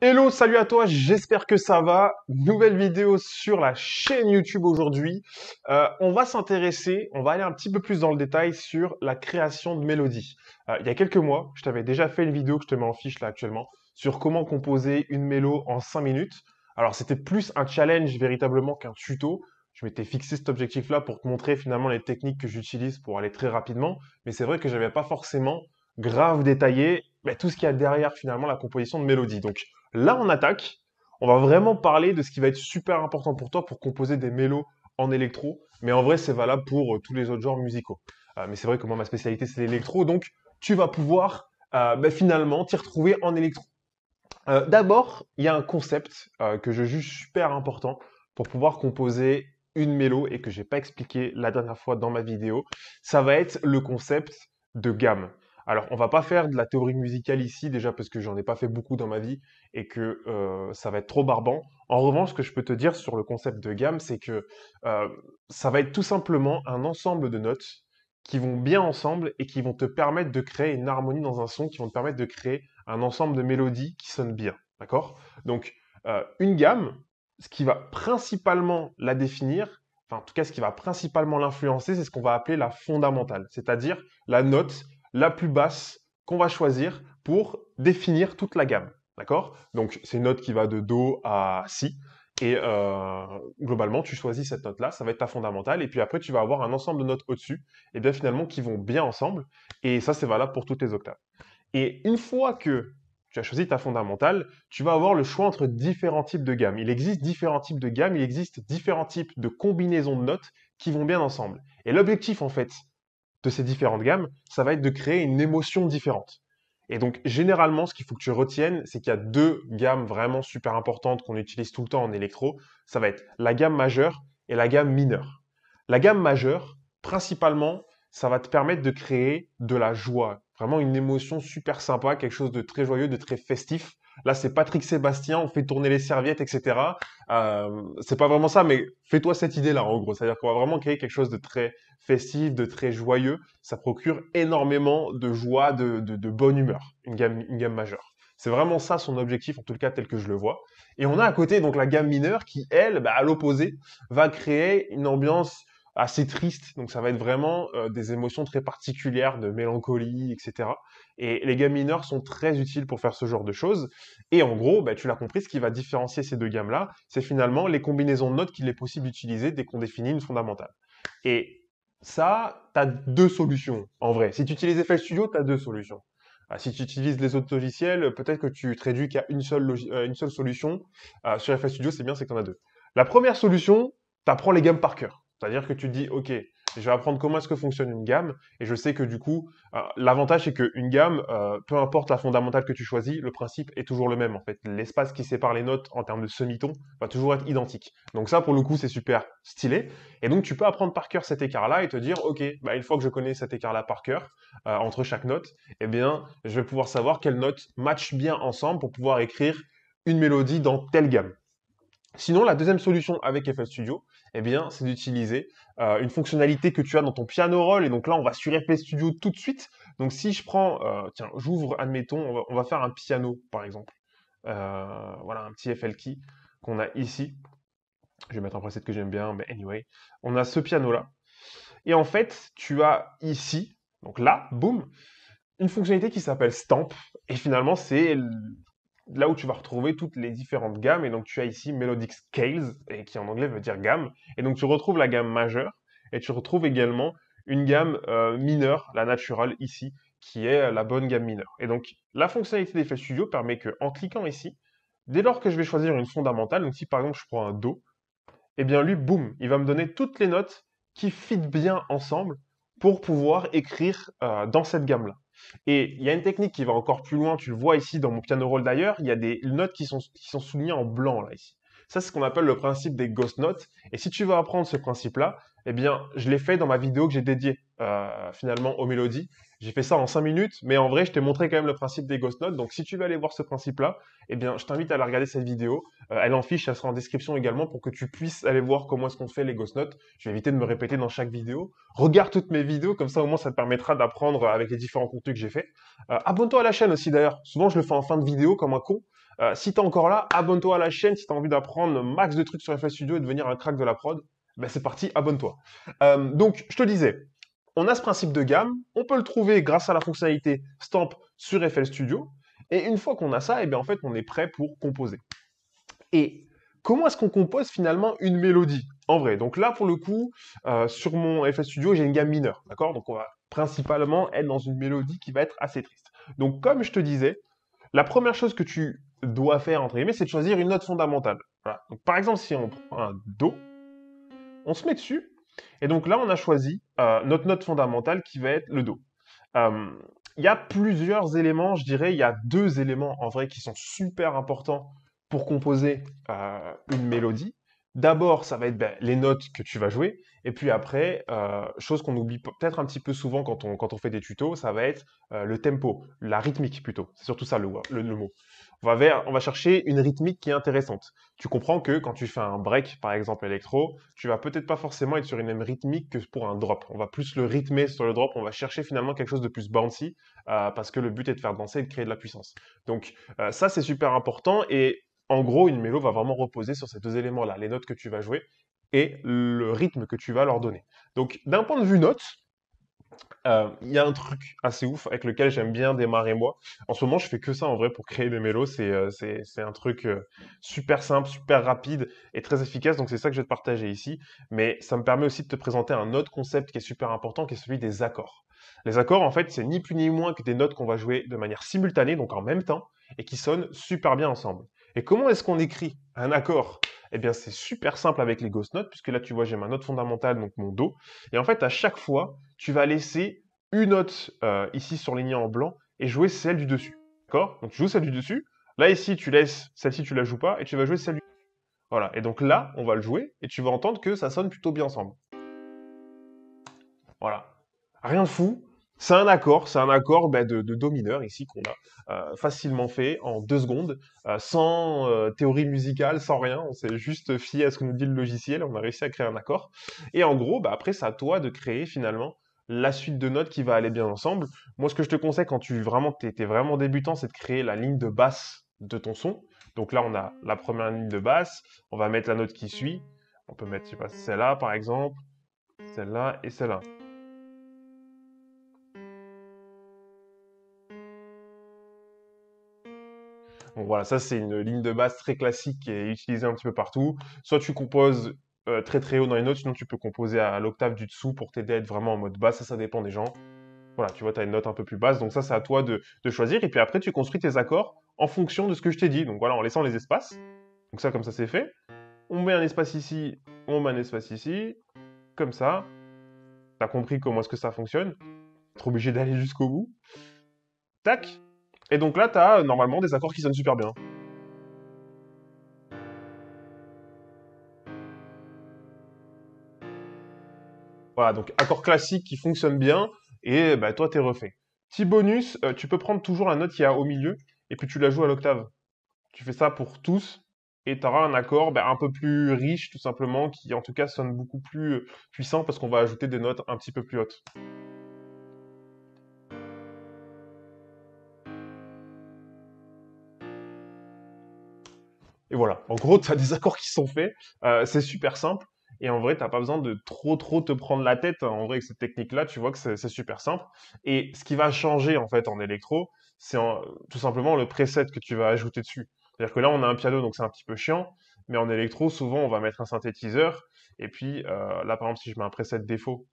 Hello, salut à toi, j'espère que ça va. Nouvelle vidéo sur la chaîne YouTube aujourd'hui. Euh, on va s'intéresser, on va aller un petit peu plus dans le détail sur la création de mélodies. Euh, il y a quelques mois, je t'avais déjà fait une vidéo que je te mets en fiche là actuellement sur comment composer une mélo en 5 minutes. Alors c'était plus un challenge véritablement qu'un tuto. Je m'étais fixé cet objectif-là pour te montrer finalement les techniques que j'utilise pour aller très rapidement. Mais c'est vrai que je n'avais pas forcément grave détaillé bah, tout ce qu'il y a derrière finalement la composition de mélodie. Donc Là, on attaque. On va vraiment parler de ce qui va être super important pour toi pour composer des mélos en électro. Mais en vrai, c'est valable pour euh, tous les autres genres musicaux. Euh, mais c'est vrai que moi, ma spécialité, c'est l'électro. Donc, tu vas pouvoir euh, ben, finalement t'y retrouver en électro. D'abord, il y a un concept que je juge super important pour pouvoir composer une mélo et que je n'ai pas expliqué la dernière fois dans ma vidéo. Ça va être le concept de gamme. Alors, on va pas mmh. faire de la théorie musicale ici, déjà parce que j'en ai pas fait beaucoup dans ma vie et que ça va être trop barbant. En revanche, ce que je peux te dire sur le concept de gamme, c'est que ça va être tout simplement un ensemble de notes qui vont bien ensemble et qui vont te permettre de créer une harmonie dans un son, qui vont te permettre de créer un ensemble de mélodies qui sonnent bien. D'accord Donc, une gamme, ce qui va principalement la définir, enfin en tout cas ce qui va principalement l'influencer, c'est ce qu'on va appeler la fondamentale, c'est-à-dire la note la plus basse qu'on va choisir pour définir toute la gamme. D'accord Donc, c'est une note qui va de Do à Si. Et euh, globalement, tu choisis cette note-là, ça va être ta fondamentale. Et puis après, tu vas avoir un ensemble de notes au-dessus, et bien finalement, qui vont bien ensemble. Et ça, c'est valable pour toutes les octaves. Et une fois que tu as choisi ta fondamentale, tu vas avoir le choix entre différents types de gammes. Il existe différents types de gammes, il existe différents types de combinaisons de notes qui vont bien ensemble. Et l'objectif, en fait, de ces différentes gammes, ça va être de créer une émotion différente. Et donc, généralement, ce qu'il faut que tu retiennes, c'est qu'il y a deux gammes vraiment super importantes qu'on utilise tout le temps en électro. Ça va être la gamme majeure et la gamme mineure. La gamme majeure, principalement, ça va te permettre de créer de la joie, vraiment une émotion super sympa, quelque chose de très joyeux, de très festif. Là, c'est Patrick Sébastien, on fait tourner les serviettes, etc. Euh, c'est pas vraiment ça, mais fais-toi cette idée-là, en gros. C'est-à-dire qu'on va vraiment créer quelque chose de très festif, de très joyeux. Ça procure énormément de joie, de, bonne humeur, une gamme, majeure. C'est vraiment ça son objectif, en tout cas tel que je le vois. Et on a à côté donc la gamme mineure qui, elle, bah, à l'opposé, va créer une ambiance assez triste. Donc ça va être vraiment euh, des émotions très particulières de mélancolie, etc. Et les gammes mineures sont très utiles pour faire ce genre de choses. Et en gros, bah, tu l'as compris, ce qui va différencier ces deux gammes-là, c'est finalement les combinaisons de notes qu'il est possible d'utiliser dès qu'on définit une fondamentale. Et ça, tu as deux solutions, en vrai. Si tu utilises FL Studio, tu as deux solutions. Bah, si tu utilises les autres logiciels, peut-être que tu te réduis qu'à une, seule euh, une seule solution. Euh, sur FL Studio, c'est bien, c'est qu'on a deux. La première solution, tu apprends les gammes par cœur. C'est-à-dire que tu te dis, OK, je vais apprendre comment est-ce que fonctionne une gamme, et je sais que du coup, euh, l'avantage c'est qu'une gamme, euh, peu importe la fondamentale que tu choisis, le principe est toujours le même en fait. L'espace qui sépare les notes en termes de semi semi-ton va toujours être identique. Donc ça, pour le coup, c'est super stylé. Et donc tu peux apprendre par cœur cet écart-là et te dire, ok, bah, une fois que je connais cet écart-là par cœur euh, entre chaque note, eh bien, je vais pouvoir savoir quelles notes matchent bien ensemble pour pouvoir écrire une mélodie dans telle gamme. Sinon, la deuxième solution avec FL Studio, eh bien, c'est d'utiliser euh, une fonctionnalité que tu as dans ton piano roll. Et donc là, on va sur FL Studio tout de suite. Donc si je prends, euh, tiens, j'ouvre, admettons, on va, faire un piano, par exemple. Euh, voilà, un petit FL Key qu'on a ici. Je vais mettre un preset que j'aime bien, mais anyway. On a ce piano-là. Et en fait, tu as ici, donc là, boum, une fonctionnalité qui s'appelle Stamp. Et finalement, c'est là où tu vas retrouver toutes les différentes gammes. Et donc, tu as ici Melodic Scales, et qui en anglais veut dire gamme. Et donc, tu retrouves la gamme majeure, et tu retrouves également une gamme euh, mineure, la natural ici, qui est euh, la bonne gamme mineure. Et donc, la fonctionnalité d'effet studio permet que, en cliquant ici, dès lors que je vais choisir une fondamentale, donc si par exemple je prends un Do, et eh bien lui, boum, il va me donner toutes les notes qui fitent bien ensemble pour pouvoir écrire euh, dans cette gamme-là. Et il y a une technique qui va encore plus loin, tu le vois ici dans mon piano roll d'ailleurs, il y a des notes qui sont, qui sont en blanc là ici. Ça, c'est ce qu'on appelle le principe des ghost notes. Et si tu veux apprendre ce principe-là, eh bien, je l'ai fait dans ma vidéo que j'ai dédiée euh, finalement aux mélodies. J'ai fait ça en 5 minutes, mais en vrai, je t'ai montré quand même le principe des ghost notes. Donc, si tu veux aller voir ce principe-là, eh bien, je t'invite à aller regarder cette vidéo. Euh, elle en fiche, elle sera en description également pour que tu puisses aller voir comment est-ce qu'on fait les ghost notes. Je vais éviter de me répéter dans chaque vidéo. Regarde toutes mes vidéos, comme ça au moins ça te permettra d'apprendre avec les différents contenus que j'ai fait. Euh, abonne-toi à la chaîne aussi d'ailleurs. Souvent, je le fais en fin de vidéo comme un con. Euh, si tu es encore là, abonne-toi à la chaîne si tu as envie d'apprendre max de trucs sur FL Studio et devenir un crack de la prod. Ben c'est parti, abonne-toi. Euh, donc, je te disais, on a ce principe de gamme, on peut le trouver grâce à la fonctionnalité Stamp sur FL Studio, et une fois qu'on a ça, et eh bien en fait, on est prêt pour composer. Et comment est-ce qu'on compose finalement une mélodie en vrai Donc là, pour le coup, euh, sur mon FL Studio, j'ai une gamme mineure, d'accord Donc on va principalement être dans une mélodie qui va être assez triste. Donc comme je te disais, la première chose que tu doit faire, entre guillemets, c'est de choisir une note fondamentale. par exemple, si on prend un Do, on se met dessus, et donc là, on a choisi euh, notre note fondamentale qui va être le Do. Euh, il y a plusieurs éléments, je dirais, il y a deux éléments en vrai qui sont super importants pour composer euh, une mélodie. D'abord, ça va être ben, les notes que tu vas jouer. Et puis après, chose qu'on oublie peut-être un petit peu souvent quand on, quand on fait des tutos, ça va être le tempo, la rythmique plutôt. C'est surtout ça le, le mot on va, chercher une rythmique qui est intéressante. Tu comprends que quand tu fais un break, par exemple électro, tu vas peut-être pas forcément être sur une même rythmique que pour un drop. On va plus le rythmer sur le drop, on va chercher finalement quelque chose de plus bouncy, euh, parce que le but est de faire danser et de créer de la puissance. Donc euh, ça, c'est super important, et en gros, une mélo va vraiment reposer sur ces deux éléments-là, les notes que tu vas jouer et le rythme que tu vas leur donner. Donc d'un point de vue notes, euh, il y a un truc assez ouf avec lequel j'aime bien démarrer moi. En ce moment, je fais que ça en vrai pour créer des mélos. Euh, c'est un truc euh, super simple, super rapide et très efficace. Donc, c'est ça que je vais te partager ici. Mais ça me permet aussi de te présenter un autre concept qui est super important, qui est celui des accords. Les accords, en fait, c'est ni plus ni moins que des notes qu'on va jouer de manière simultanée, donc en même temps, et qui sonnent super bien ensemble. Et comment est-ce qu'on écrit un accord eh bien c'est super simple avec les ghost notes, puisque là tu vois j'ai ma note fondamentale, donc mon Do. Et en fait à chaque fois, tu vas laisser une note euh, ici surlignée en blanc et jouer celle du dessus. D'accord Donc tu joues celle du dessus, là ici tu laisses, celle-ci tu la joues pas, et tu vas jouer celle du Voilà, et donc là on va le jouer, et tu vas entendre que ça sonne plutôt bien ensemble. Voilà. Rien de fou, c'est un accord, c'est un accord bah, de, do mineur ici qu'on a euh, facilement fait en deux secondes, euh, sans euh, théorie musicale, sans rien. On s'est juste fié à ce que nous dit le logiciel, on a réussi à créer un accord. Et en gros, bah, après, c'est à toi de créer finalement la suite de notes qui va aller bien ensemble. Moi, ce que je te conseille quand tu vraiment es, vraiment débutant, c'est de créer la ligne de basse de ton son. Donc là, on a la première ligne de basse, on va mettre la note qui suit. On peut mettre, celle-là par exemple, celle-là et celle-là. Donc voilà, ça c'est une ligne de basse très classique et utilisée un petit peu partout. Soit tu composes euh, très très haut dans les notes, sinon tu peux composer à l'octave du dessous pour t'aider à être vraiment en mode basse, ça ça dépend des gens. Voilà, tu vois, tu as une note un peu plus basse, donc ça c'est à toi de, choisir, et puis après tu construis tes accords en fonction de ce que je t'ai dit, donc voilà, en laissant les espaces. Donc ça comme ça c'est fait. On met un espace ici, on met un espace ici, comme ça. T'as compris comment est-ce que ça fonctionne T'es obligé d'aller jusqu'au bout. Tac, et donc là, tu as euh, normalement des accords qui sonnent super bien. Voilà, donc accord classique qui fonctionne bien, et euh, bah, toi, t'es refait. Petit bonus, euh, tu peux prendre toujours la note qu'il y a au milieu, et puis tu la joues à l'octave. Tu fais ça pour tous, et tu auras un accord bah, un peu plus riche, tout simplement, qui en tout cas sonne beaucoup plus puissant, parce qu'on va ajouter des notes un petit peu plus hautes. Et voilà. En gros, tu as des accords qui sont faits. Euh, c'est super simple. Et en vrai, tu n'as pas besoin de trop, trop te prendre la tête. En vrai, avec cette technique-là, tu vois que c'est super simple. Et ce qui va changer, en fait, en électro, c'est tout simplement le preset que tu vas ajouter dessus. C'est-à-dire que là, on a un piano, donc c'est un petit peu chiant. Mais en électro, souvent, on va mettre un synthétiseur. Et puis, euh, là, par exemple, si je mets un preset défaut,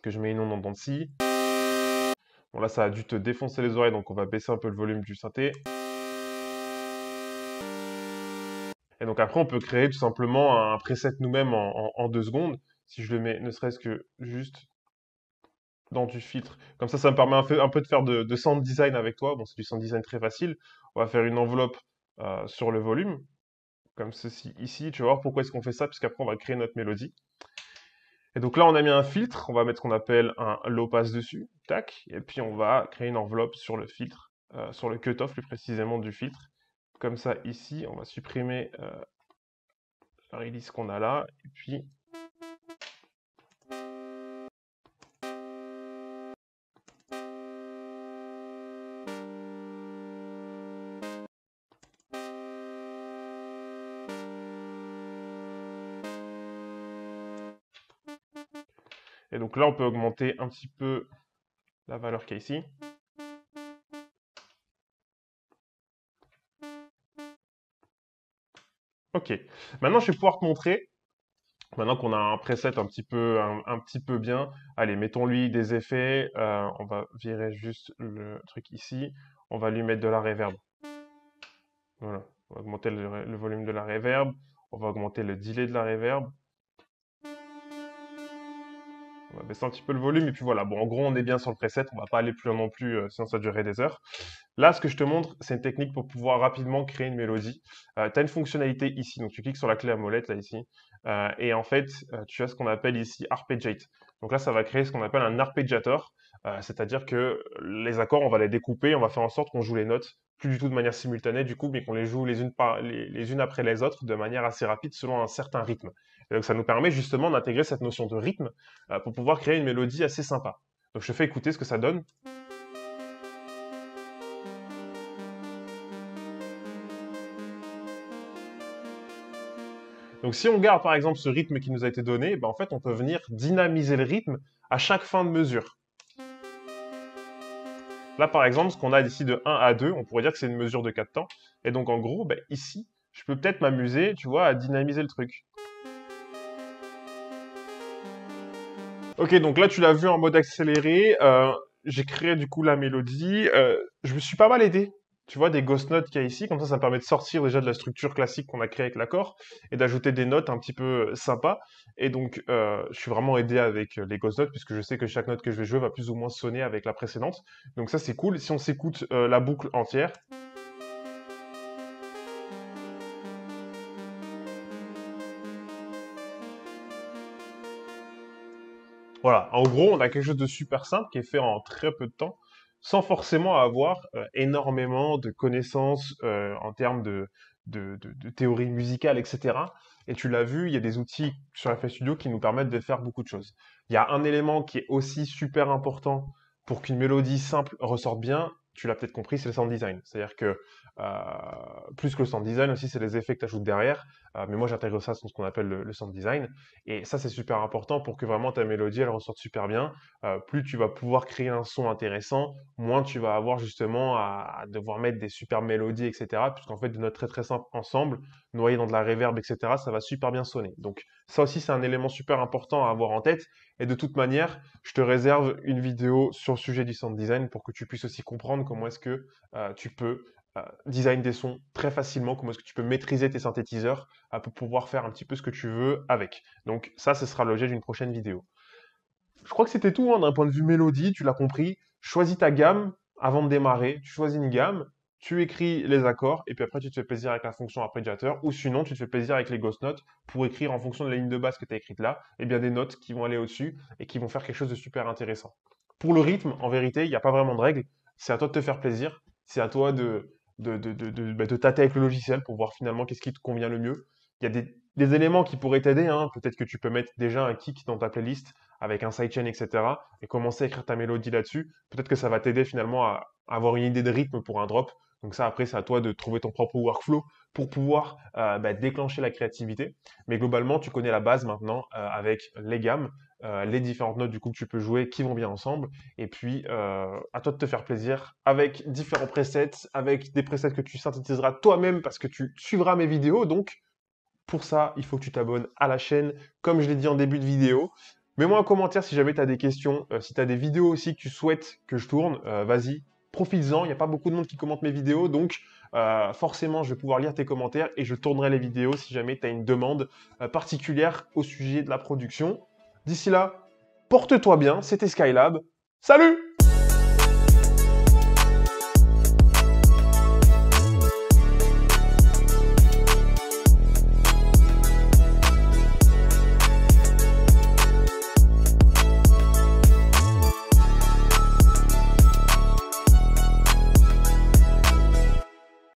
que je mets une onde en Bon, là, ça a dû te défoncer les oreilles, donc on va baisser un peu le volume du synthé. Et donc après, on peut créer tout simplement un preset nous-mêmes en, deux secondes. Si je le mets ne serait-ce que juste dans du filtre. Comme ça, ça me permet un, peu, de faire de, sound design avec toi. Bon, c'est du sound design très facile. On va faire une enveloppe euh, sur le volume, comme ceci ici. Tu vas voir pourquoi est-ce qu'on fait ça, puisqu'après, on va créer notre mélodie. Et donc là, on a mis un filtre. On va mettre ce qu'on appelle un low pass dessus. Tac. Et puis, on va créer une enveloppe sur le filtre, euh, sur le cutoff plus précisément du filtre comme ça ici. On va supprimer euh, la release qu'on a là. Et puis... Et donc là, on peut augmenter un petit peu la valeur y ici. Ok. Maintenant, je vais pouvoir te montrer, maintenant qu'on a un preset un petit peu, un, petit peu bien, allez, mettons-lui des effets. Euh, on va virer juste le truc ici. On va lui mettre de la reverb. Voilà. On va augmenter le, le volume de la reverb. On va augmenter le delay de la reverb on va baisser un petit peu le volume, et puis voilà, bon, en gros, on est bien sur le preset, on va pas aller plus loin non plus, euh, sinon ça durerait des heures. Là, ce que je te montre, c'est une technique pour pouvoir rapidement créer une mélodie. Euh, tu as une fonctionnalité ici, donc tu cliques sur la clé à molette, là, ici, euh, et en fait, tu as ce qu'on appelle ici arpeggiate. Donc là, ça va créer ce qu'on appelle un arpeggiator, euh, c'est-à-dire que les accords, on va les découper, on va faire en sorte qu'on joue les notes plus du tout de manière simultanée du coup, mais qu'on les joue les unes, par, les, après les autres de manière assez rapide selon un certain rythme. donc ça nous permet justement d'intégrer cette notion de rythme euh, pour pouvoir créer une mélodie assez sympa. Donc je fais écouter ce que ça donne. Donc si on garde par exemple ce rythme qui nous a été donné, ben, en fait on peut venir dynamiser le rythme à chaque fin de mesure. Là, par exemple, ce qu'on a ici de 1 à 2, on pourrait dire que c'est une mesure de 4 temps. Et donc, en gros, bah, ici, je peux peut-être m'amuser, tu vois, à dynamiser le truc. Ok, donc là, tu l'as vu en mode accéléré. Euh, j'ai créé, du coup, la mélodie. Euh, je me suis pas mal aidé tu vois, des ghost notes qu'il y a ici. Comme ça, ça permet de sortir déjà de la structure classique qu'on a créée avec l'accord et d'ajouter des notes un petit peu euh, sympas. Et donc, euh, je suis vraiment aidé avec euh, les ghost notes puisque je sais que chaque note que je vais jouer va plus ou moins sonner avec la précédente. Donc ça, c'est cool. Si on s'écoute la boucle entière... Voilà, en gros, on a quelque chose de super simple qui est fait en très peu de temps sans forcément avoir euh, énormément de connaissances euh, en termes de, théorie musicale, etc. Et tu l'as vu, il y a des outils sur FL Studio qui nous permettent de faire beaucoup de choses. Il y a un élément qui est aussi super important pour qu'une mélodie simple ressorte bien, tu l'as peut-être compris, c'est le sound design. C'est-à-dire que euh, plus que le sound design aussi, c'est les effets que tu ajoutes derrière. Euh, mais moi, j'intègre ça dans ce qu'on appelle le, sound design. Et ça, c'est super important pour que vraiment ta mélodie, elle ressorte super bien. Euh, plus tu vas pouvoir créer un son intéressant, moins tu vas avoir justement à, devoir mettre des super mélodies, etc. Puisqu'en fait, de notre très très simple ensemble noyé dans de la reverb, etc., ça va super bien sonner. Donc ça aussi, c'est un élément super important à avoir en tête. Et de toute manière, je te réserve une vidéo sur le sujet du sound design pour que tu puisses aussi comprendre comment est-ce que euh, tu peux euh, design des sons très facilement, comment est-ce que tu peux maîtriser tes synthétiseurs euh, pour pouvoir faire un petit peu ce que tu veux avec. Donc ça, ce sera l'objet d'une prochaine vidéo. Je crois que c'était tout hein, d'un point de vue mélodie, tu l'as compris. Choisis ta gamme avant de démarrer, tu choisis une gamme, tu écris les accords et puis après tu te fais plaisir avec la fonction arpégiateur ou sinon tu te fais plaisir avec les ghost notes pour écrire en fonction de la ligne de base que tu as écrite là, et eh bien des notes qui vont aller au-dessus et qui vont faire quelque chose de super intéressant. Pour le rythme, en vérité, il n'y a pas vraiment de règle, c'est à toi de te faire plaisir, c'est à toi de, bah, de, tâter avec le logiciel pour voir finalement qu'est-ce qui te convient le mieux. Il y a des, éléments qui pourraient t'aider, hein. peut-être que tu peux mettre déjà un kick dans ta playlist avec un sidechain, etc. et commencer à écrire ta mélodie là-dessus. Peut-être que ça va t'aider finalement à avoir une idée de rythme pour un drop donc ça, après, c'est à toi de trouver ton propre workflow pour pouvoir euh, bah, déclencher la créativité. Mais globalement, tu connais la base maintenant euh, avec les gammes, euh, les différentes notes du coup que tu peux jouer, qui vont bien ensemble. Et puis, à toi de te faire plaisir avec différents presets, avec des presets que tu synthétiseras toi-même parce que tu suivras mes vidéos. Donc, pour ça, il faut que tu t'abonnes à la chaîne, comme je l'ai dit en début de vidéo. Mets-moi un commentaire si jamais tu as des questions, si tu as des vidéos aussi que tu souhaites que je tourne, vas-y, profites-en, il n'y a pas beaucoup de monde qui commente mes vidéos, donc euh, forcément je vais pouvoir lire tes commentaires et je tournerai les vidéos si jamais tu as une demande euh, particulière au sujet de la production. D'ici là, porte-toi bien, c'était Skylab. Salut